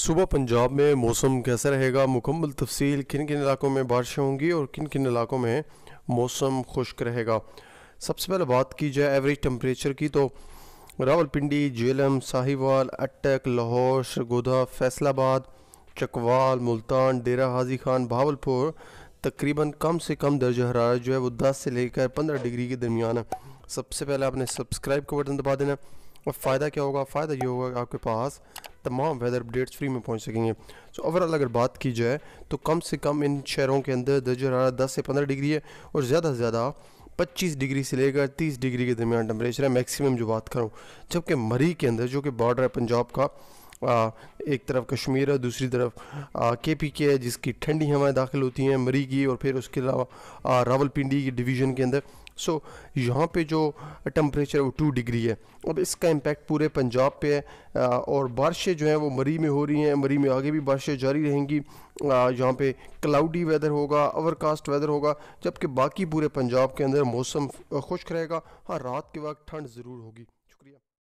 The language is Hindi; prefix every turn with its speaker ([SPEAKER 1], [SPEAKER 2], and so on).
[SPEAKER 1] सुबह पंजाब में मौसम कैसा रहेगा मुकम्मल तफसील किन किन इलाकों में बारिशें होंगी और किन किन इलाकों में मौसम खुश्क रहेगा सबसे पहले बात की जाए एवरेज टम्परेचर की तो रावलपिंडी जेलम साहिवाल अटक लाहौर सरगोधा फैसलाबाद चकवाल मुल्तान डेरा हाजी खान भावलपुर तकरीबन कम से कम दर्ज हरारत जो है वो 10 से लेकर 15 डिग्री के दरमियान है सबसे पहले आपने सब्सक्राइब का बटन दबा देना और फ़ायदा क्या होगा फ़ायदा ये होगा आपके पास तमाम वेदर अपडेट्स फ्री में पहुँच सकेंगे सो ओवरऑल अगर बात की जाए तो कम से कम इन शहरों के अंदर दर्ज हरारत दस से पंद्रह डिग्री है और ज़्यादा से ज़्यादा 25 डिग्री से लेकर 30 डिग्री के दरमियान टेम्परेचर है मैक्सिमम जो बात करूँ जबकि मरी के अंदर जो कि बॉर्डर है पंजाब का एक तरफ कश्मीर है दूसरी तरफ के पी के है जिसकी ठंडी हवाएं दाखिल होती हैं मरी की और फिर उसके अलावा रावलपिंडी की डिवीज़न के अंदर सो यहाँ पे जो टम्परेचर वो टू डिग्री है अब इसका इम्पेक्ट पूरे पंजाब पे है और बारिशें जो हैं वो मरी में हो रही हैं मरी में आगे भी बारिशें जारी रहेंगी यहाँ पे क्लाउडी वेदर होगा ओवरकास्ट वेदर होगा जबकि बाकी पूरे पंजाब के अंदर मौसम खुश्क रहेगा हाँ रात के वक्त ठंड ज़रूर होगी